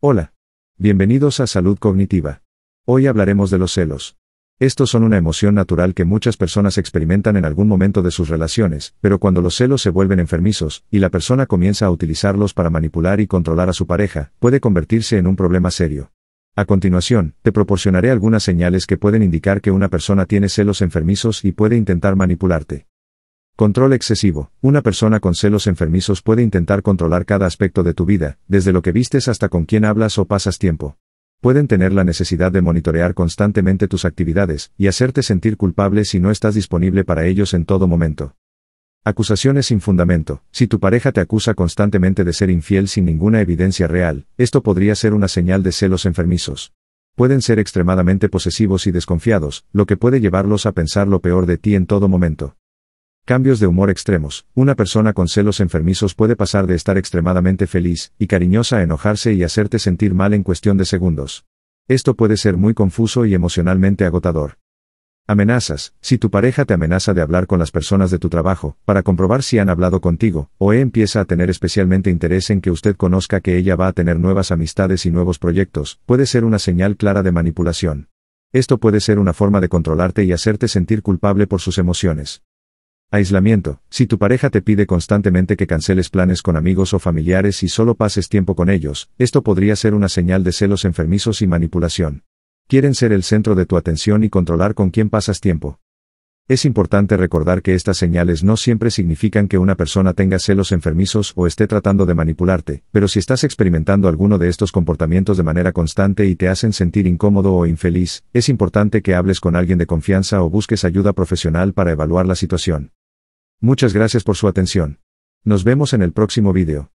Hola. Bienvenidos a Salud Cognitiva. Hoy hablaremos de los celos. Estos son una emoción natural que muchas personas experimentan en algún momento de sus relaciones, pero cuando los celos se vuelven enfermizos, y la persona comienza a utilizarlos para manipular y controlar a su pareja, puede convertirse en un problema serio. A continuación, te proporcionaré algunas señales que pueden indicar que una persona tiene celos enfermizos y puede intentar manipularte. Control excesivo. Una persona con celos enfermizos puede intentar controlar cada aspecto de tu vida, desde lo que vistes hasta con quién hablas o pasas tiempo. Pueden tener la necesidad de monitorear constantemente tus actividades, y hacerte sentir culpable si no estás disponible para ellos en todo momento. Acusaciones sin fundamento. Si tu pareja te acusa constantemente de ser infiel sin ninguna evidencia real, esto podría ser una señal de celos enfermizos. Pueden ser extremadamente posesivos y desconfiados, lo que puede llevarlos a pensar lo peor de ti en todo momento. Cambios de humor extremos. Una persona con celos enfermizos puede pasar de estar extremadamente feliz y cariñosa a enojarse y hacerte sentir mal en cuestión de segundos. Esto puede ser muy confuso y emocionalmente agotador. Amenazas. Si tu pareja te amenaza de hablar con las personas de tu trabajo, para comprobar si han hablado contigo, o e empieza a tener especialmente interés en que usted conozca que ella va a tener nuevas amistades y nuevos proyectos, puede ser una señal clara de manipulación. Esto puede ser una forma de controlarte y hacerte sentir culpable por sus emociones. Aislamiento. Si tu pareja te pide constantemente que canceles planes con amigos o familiares y solo pases tiempo con ellos, esto podría ser una señal de celos enfermizos y manipulación. Quieren ser el centro de tu atención y controlar con quién pasas tiempo. Es importante recordar que estas señales no siempre significan que una persona tenga celos enfermizos o esté tratando de manipularte, pero si estás experimentando alguno de estos comportamientos de manera constante y te hacen sentir incómodo o infeliz, es importante que hables con alguien de confianza o busques ayuda profesional para evaluar la situación. Muchas gracias por su atención. Nos vemos en el próximo video.